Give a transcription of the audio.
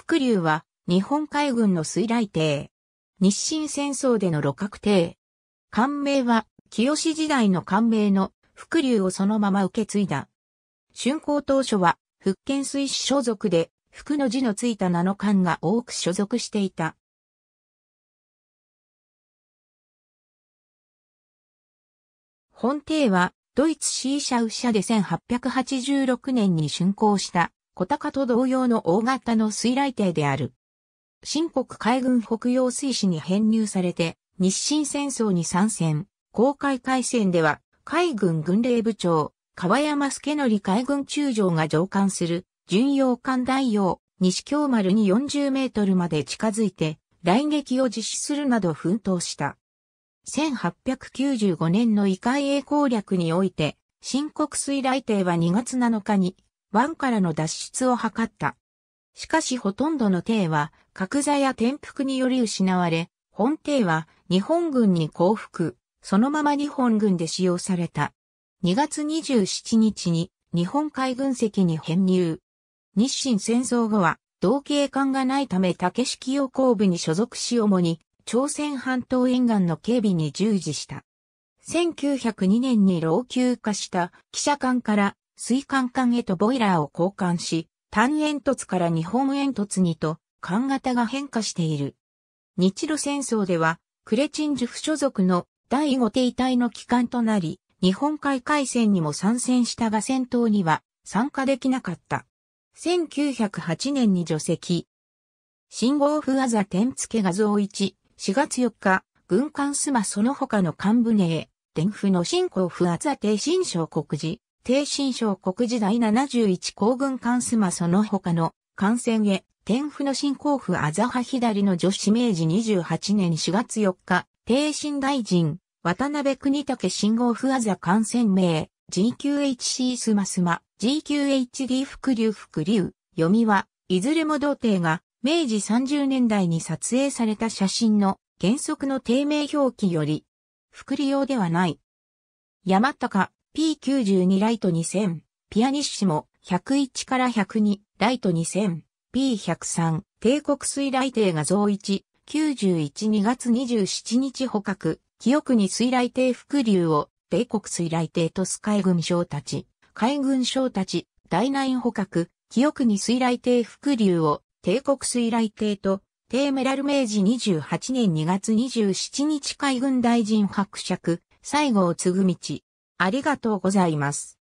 福竜は日本海軍の水雷艇。日清戦争での六角艇。艦名は清時代の艦名の福竜をそのまま受け継いだ。竣工当初は福建水師所属で福の字のついた名の艦が多く所属していた。本艇はドイツシーシャウ社で1886年に竣工した小鷹と同様の大型の水雷艇である。新国海軍北洋水師に編入されて、日清戦争に参戦、公開海戦では、海軍軍令部長、川山助則海軍中将が上艦する、巡洋艦大洋、西京丸に40メートルまで近づいて、来撃を実施するなど奮闘した。1895年の異界栄攻略において、新国水雷艇は2月7日に湾からの脱出を図った。しかしほとんどの艇は、格座や転覆により失われ、本艇は日本軍に降伏、そのまま日本軍で使用された。2月27日に日本海軍籍に編入。日清戦争後は、同警官がないため竹式用工部に所属し主に、朝鮮半島沿岸の警備に従事した。1902年に老朽化した記者館から水管管へとボイラーを交換し、単煙突から日本煙突にと、管型が変化している。日露戦争では、クレチンジュフ所属の第五艇隊の機関となり、日本海海戦にも参戦したが戦闘には参加できなかった。1908年に除籍。信号符あざ点付け画像1、4月4日、軍艦スマその他の幹部へ、天譜の新興不あざ定新小告示。低新小国時代71皇軍関スマ。その他の関戦へ、天府の新候府あざは左の女子明治28年4月4日、低新大臣、渡辺国武信号府あざ関戦名、GQHC スマスマ、GQHD 福流福流、読みは、いずれも童貞が、明治30年代に撮影された写真の原則の定名表記より、福利用ではない。山高、P92 ライト2000、ピアニッシモ、101から102、ライト2000、P103、帝国水雷艇画像1、912月27日捕獲、記憶に水雷艇伏流を、帝国水雷艇とス海軍将たち、海軍将たち、大内捕獲、記憶に水雷艇伏流を、帝国水雷艇と、帝メラル明治28年2月27日海軍大臣伯爵、西郷嗣道、ありがとうございます。